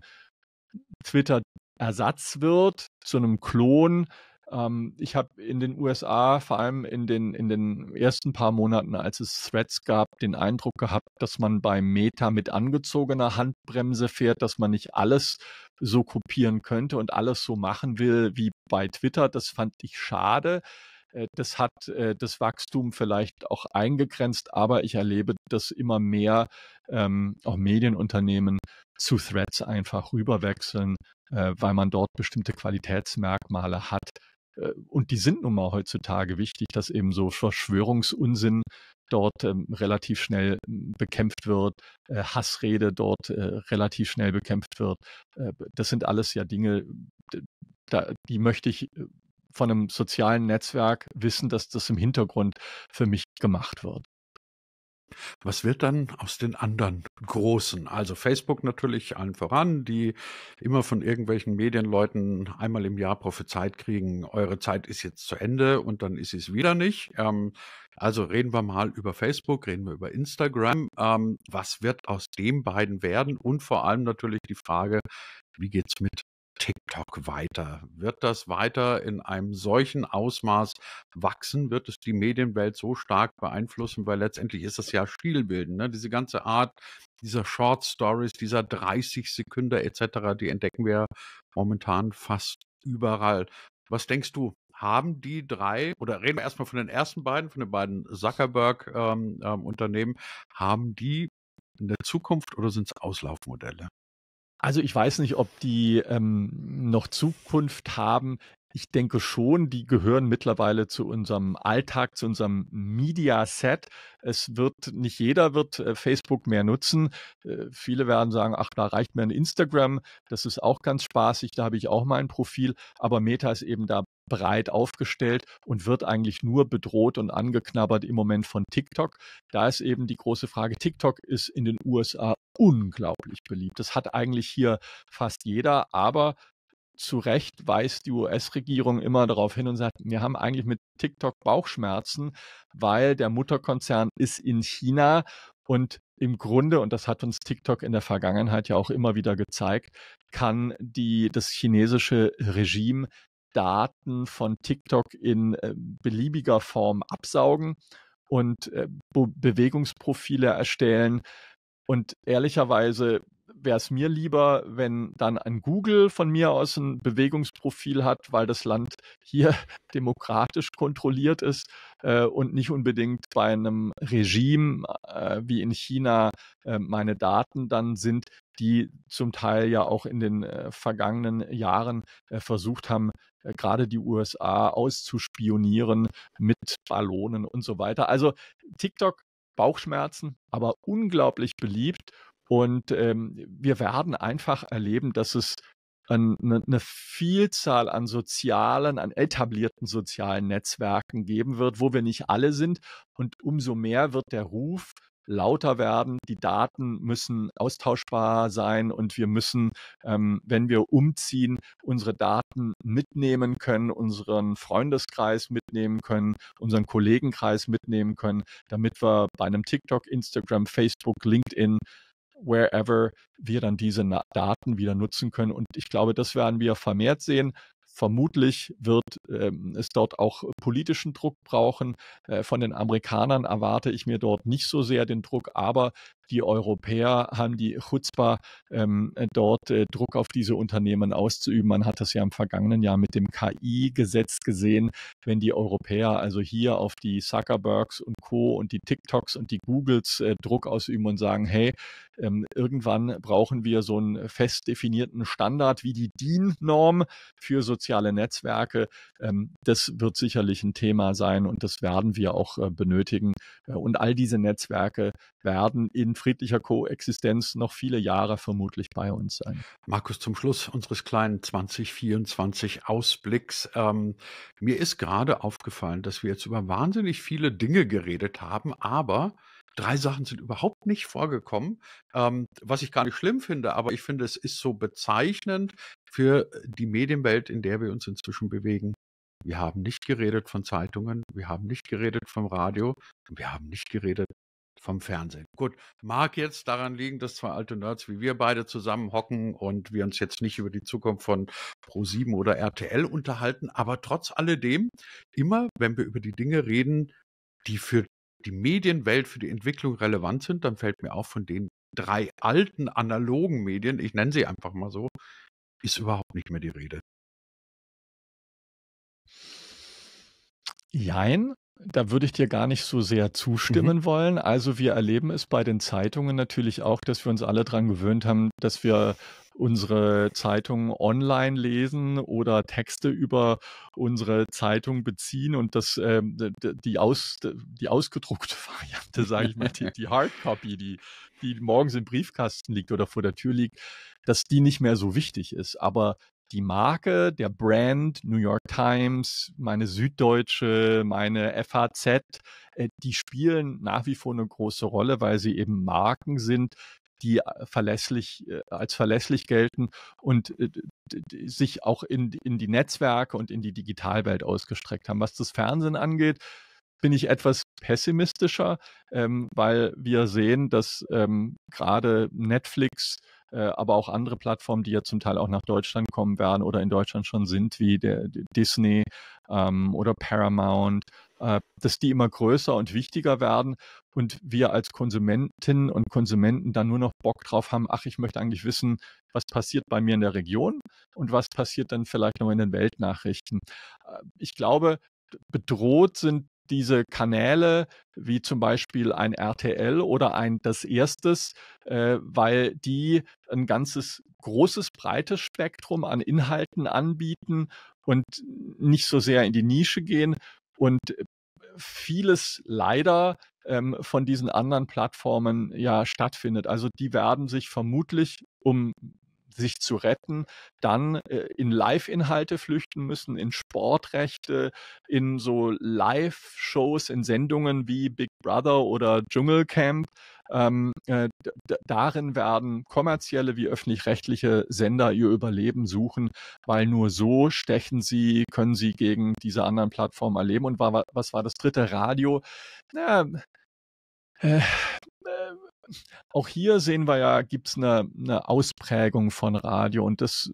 Speaker 2: Twitter-Ersatz wird, zu einem Klon, ähm, ich habe in den USA, vor allem in den, in den ersten paar Monaten, als es Threads gab, den Eindruck gehabt, dass man bei Meta mit angezogener Handbremse fährt, dass man nicht alles so kopieren könnte und alles so machen will wie bei Twitter. Das fand ich schade. Äh, das hat äh, das Wachstum vielleicht auch eingegrenzt, aber ich erlebe, dass immer mehr ähm, auch Medienunternehmen zu Threads einfach rüberwechseln, äh, weil man dort bestimmte Qualitätsmerkmale hat. Äh, und die sind nun mal heutzutage wichtig, dass eben so Verschwörungsunsinn dort ähm, relativ schnell ähm, bekämpft wird, äh, Hassrede dort äh, relativ schnell bekämpft wird. Äh, das sind alles ja Dinge, da, die möchte ich äh, von einem sozialen Netzwerk wissen, dass das im Hintergrund
Speaker 1: für mich gemacht wird. Was wird dann aus den anderen Großen? Also Facebook natürlich allen voran, die immer von irgendwelchen Medienleuten einmal im Jahr prophezeit kriegen, eure Zeit ist jetzt zu Ende und dann ist es wieder nicht. Ähm, also reden wir mal über Facebook, reden wir über Instagram. Ähm, was wird aus den beiden werden? Und vor allem natürlich die Frage, wie geht es mit TikTok weiter? Wird das weiter in einem solchen Ausmaß wachsen? Wird es die Medienwelt so stark beeinflussen? Weil letztendlich ist das ja Stilbilden. Ne? Diese ganze Art dieser Short Stories, dieser 30 Sekunden etc., die entdecken wir momentan fast überall. Was denkst du, haben die drei, oder reden wir erstmal von den ersten beiden, von den beiden Zuckerberg-Unternehmen, ähm, ähm, haben die in der Zukunft oder sind es Auslaufmodelle?
Speaker 2: Also ich weiß nicht, ob die ähm, noch Zukunft haben. Ich denke schon, die gehören mittlerweile zu unserem Alltag, zu unserem Media-Set. Es wird nicht jeder wird äh, Facebook mehr nutzen. Äh, viele werden sagen, ach, da reicht mir ein Instagram. Das ist auch ganz spaßig. Da habe ich auch mein Profil. Aber Meta ist eben da breit aufgestellt und wird eigentlich nur bedroht und angeknabbert im Moment von TikTok. Da ist eben die große Frage, TikTok ist in den USA unglaublich beliebt. Das hat eigentlich hier fast jeder, aber zu Recht weist die US-Regierung immer darauf hin und sagt, wir haben eigentlich mit TikTok Bauchschmerzen, weil der Mutterkonzern ist in China und im Grunde, und das hat uns TikTok in der Vergangenheit ja auch immer wieder gezeigt, kann die, das chinesische Regime Daten von TikTok in äh, beliebiger Form absaugen und äh, Bewegungsprofile erstellen, und ehrlicherweise wäre es mir lieber, wenn dann ein Google von mir aus ein Bewegungsprofil hat, weil das Land hier demokratisch kontrolliert ist äh, und nicht unbedingt bei einem Regime äh, wie in China äh, meine Daten dann sind, die zum Teil ja auch in den äh, vergangenen Jahren äh, versucht haben, äh, gerade die USA auszuspionieren mit Ballonen und so weiter. Also TikTok Bauchschmerzen, aber unglaublich beliebt. Und ähm, wir werden einfach erleben, dass es eine, eine Vielzahl an sozialen, an etablierten sozialen Netzwerken geben wird, wo wir nicht alle sind. Und umso mehr wird der Ruf lauter werden, die Daten müssen austauschbar sein und wir müssen, ähm, wenn wir umziehen, unsere Daten mitnehmen können, unseren Freundeskreis mitnehmen können, unseren Kollegenkreis mitnehmen können, damit wir bei einem TikTok, Instagram, Facebook, LinkedIn wherever wir dann diese Daten wieder nutzen können. Und ich glaube, das werden wir vermehrt sehen. Vermutlich wird ähm, es dort auch politischen Druck brauchen. Äh, von den Amerikanern erwarte ich mir dort nicht so sehr den Druck, aber die Europäer haben die Chutzpah, ähm, äh, dort äh, Druck auf diese Unternehmen auszuüben. Man hat das ja im vergangenen Jahr mit dem KI-Gesetz gesehen, wenn die Europäer also hier auf die Zuckerbergs und Co. und die TikToks und die Googles äh, Druck ausüben und sagen, hey, ähm, irgendwann brauchen wir so einen fest definierten Standard wie die DIN-Norm für soziale Netzwerke. Ähm, das wird sicherlich ein Thema sein und das werden wir auch äh, benötigen. Äh, und all diese Netzwerke werden in friedlicher Koexistenz noch
Speaker 1: viele Jahre vermutlich bei uns sein. Markus, zum Schluss unseres kleinen 2024 Ausblicks. Ähm, mir ist gerade aufgefallen, dass wir jetzt über wahnsinnig viele Dinge geredet haben, aber drei Sachen sind überhaupt nicht vorgekommen, ähm, was ich gar nicht schlimm finde, aber ich finde, es ist so bezeichnend für die Medienwelt, in der wir uns inzwischen bewegen. Wir haben nicht geredet von Zeitungen, wir haben nicht geredet vom Radio, wir haben nicht geredet vom Fernsehen. Gut, mag jetzt daran liegen, dass zwei alte Nerds wie wir beide zusammen hocken und wir uns jetzt nicht über die Zukunft von Pro7 oder RTL unterhalten, aber trotz alledem, immer wenn wir über die Dinge reden, die für die Medienwelt, für die Entwicklung relevant sind, dann fällt mir auf, von den drei alten analogen Medien, ich nenne sie einfach mal so, ist überhaupt nicht mehr die Rede. Jein, da würde ich dir gar
Speaker 2: nicht so sehr zustimmen Mhm. wollen. Also wir erleben es bei den Zeitungen natürlich auch, dass wir uns alle daran gewöhnt haben, dass wir unsere Zeitungen online lesen oder Texte über unsere Zeitung beziehen und das ähm, die aus die ausgedruckte Variante, sage ich mal, die, die Hardcopy, die die morgens im Briefkasten liegt oder vor der Tür liegt, dass die nicht mehr so wichtig ist. Aber die Marke, der Brand, New York Times, meine Süddeutsche, meine FAZ, äh, die spielen nach wie vor eine große Rolle, weil sie eben Marken sind, die äh, verlässlich, äh, als verlässlich gelten und sich auch in, in die Netzwerke und in die Digitalwelt ausgestreckt haben. Was das Fernsehen angeht, bin ich etwas pessimistischer, ähm, weil wir sehen, dass ähm, gerade Netflix, äh, aber auch andere Plattformen, die ja zum Teil auch nach Deutschland kommen werden oder in Deutschland schon sind, wie der, der Disney ähm, oder Paramount, äh, dass die immer größer und wichtiger werden und wir als Konsumentinnen und Konsumenten dann nur noch Bock drauf haben, ach, ich möchte eigentlich wissen, was passiert bei mir in der Region und was passiert dann vielleicht noch in den Weltnachrichten. Äh, ich glaube, bedroht sind diese Kanäle, wie zum Beispiel ein RTL oder ein Das Erstes, äh, weil die ein ganzes großes, breites Spektrum an Inhalten anbieten und nicht so sehr in die Nische gehen. Und äh, vieles leider ähm, von diesen anderen Plattformen ja stattfindet. Also die werden sich vermutlich, um sich zu retten, dann äh, in Live-Inhalte flüchten müssen, in Sportrechte, in so Live-Shows, in Sendungen wie Big Brother oder Dschungelcamp. Ähm, äh, darin werden kommerzielle wie öffentlich-rechtliche Sender ihr Überleben suchen, weil nur so stechen sie, können sie gegen diese anderen Plattformen erleben. Und war, was war das dritte Radio? Na, äh, auch hier sehen wir ja, gibt es eine, eine Ausprägung von Radio und das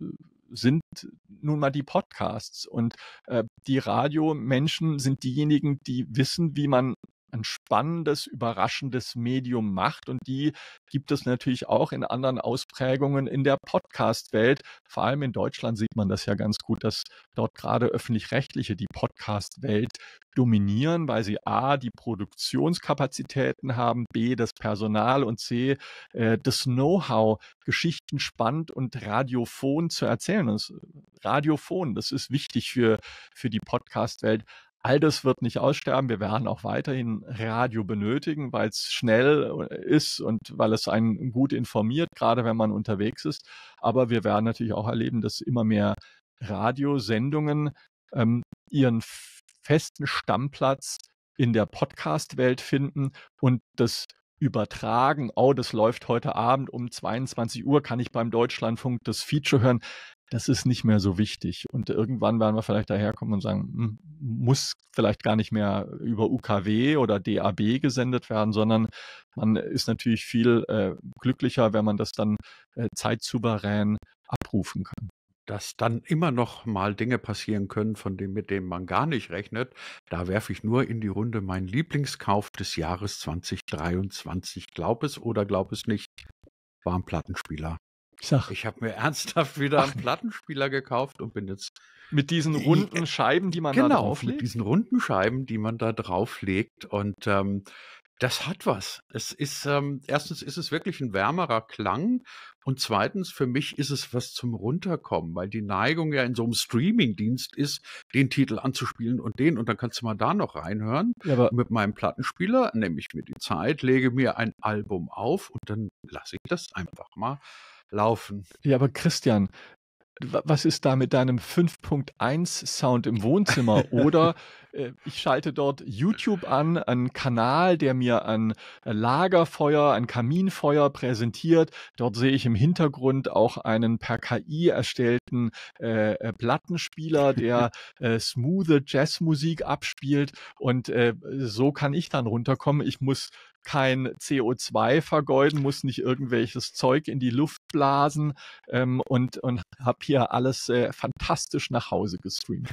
Speaker 2: sind nun mal die Podcasts und äh, die Radiomenschen sind diejenigen, die wissen, wie man ein spannendes, überraschendes Medium macht. Und die gibt es natürlich auch in anderen Ausprägungen in der Podcast-Welt. Vor allem in Deutschland sieht man das ja ganz gut, dass dort gerade öffentlich-rechtliche die Podcast-Welt dominieren, weil sie a, die Produktionskapazitäten haben, b, das Personal und c, äh, das Know-how, Geschichten spannend und radiophon zu erzählen. das, äh, radiophon, das ist wichtig für, für die Podcast-Welt. All das wird nicht aussterben. Wir werden auch weiterhin Radio benötigen, weil es schnell äh, ist und weil es einen gut informiert, gerade wenn man unterwegs ist. Aber wir werden natürlich auch erleben, dass immer mehr Radiosendungen ähm, ihren festen Stammplatz in der Podcast-Welt finden und das übertragen, oh, das läuft heute Abend um 22 Uhr, kann ich beim Deutschlandfunk das Feature hören das ist nicht mehr so wichtig. Und irgendwann werden wir vielleicht daherkommen und sagen, hm, muss vielleicht gar nicht mehr über UKW oder DAB gesendet werden, sondern man ist natürlich viel äh, glücklicher, wenn man das
Speaker 1: dann äh, zeitsouverän abrufen kann dass dann immer noch mal Dinge passieren können, von denen mit denen man gar nicht rechnet. Da werfe ich nur in die Runde meinen Lieblingskauf des Jahres 2023. Glaub es oder glaub es nicht, war ein Plattenspieler. Sag. Ich habe mir ernsthaft wieder einen Plattenspieler gekauft und bin jetzt. Mit diesen äh, runden Scheiben, die man genau, da drauflegt? Genau, mit diesen runden Scheiben, die man da drauflegt. Und ähm, das hat was. Es ist, ähm, erstens ist es wirklich ein wärmerer Klang und zweitens, für mich ist es was zum Runterkommen, weil die Neigung ja in so einem Streaming-Dienst ist, den Titel anzuspielen und den und dann kannst du mal da noch reinhören. Ja, mit meinem Plattenspieler nehme ich mir die Zeit, lege mir ein Album auf und dann lasse ich das einfach mal laufen.
Speaker 2: Ja, aber Christian, was ist da mit deinem 5.1 Sound im Wohnzimmer? Oder äh, ich schalte dort YouTube an, einen Kanal, der mir ein Lagerfeuer, ein Kaminfeuer präsentiert. Dort sehe ich im Hintergrund auch einen per KI erstellten äh, äh, Plattenspieler, der äh, smooth Jazzmusik abspielt. Und äh, so kann ich dann runterkommen. Ich muss kein CO2 vergeuden, muss nicht irgendwelches Zeug in die Luft Luftblasen ähm, und, und habe hier alles äh, fantastisch nach Hause gestreamt.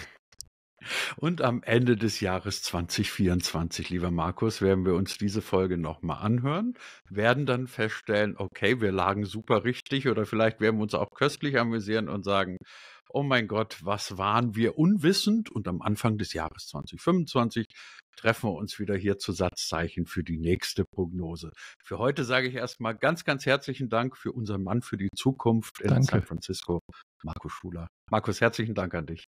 Speaker 1: Und am Ende des Jahres 2024, lieber Markus, werden wir uns diese Folge nochmal anhören, werden dann feststellen, okay, wir lagen super richtig oder vielleicht werden wir uns auch köstlich amüsieren und sagen, oh mein Gott, was waren wir unwissend? Und am Anfang des Jahres 2025 treffen wir uns wieder hier zu Satzzeichen für die nächste Prognose. Für heute sage ich erstmal ganz, ganz herzlichen Dank für unseren Mann für die Zukunft in Danke. San Francisco, Markus Schuler. Markus, herzlichen Dank an dich.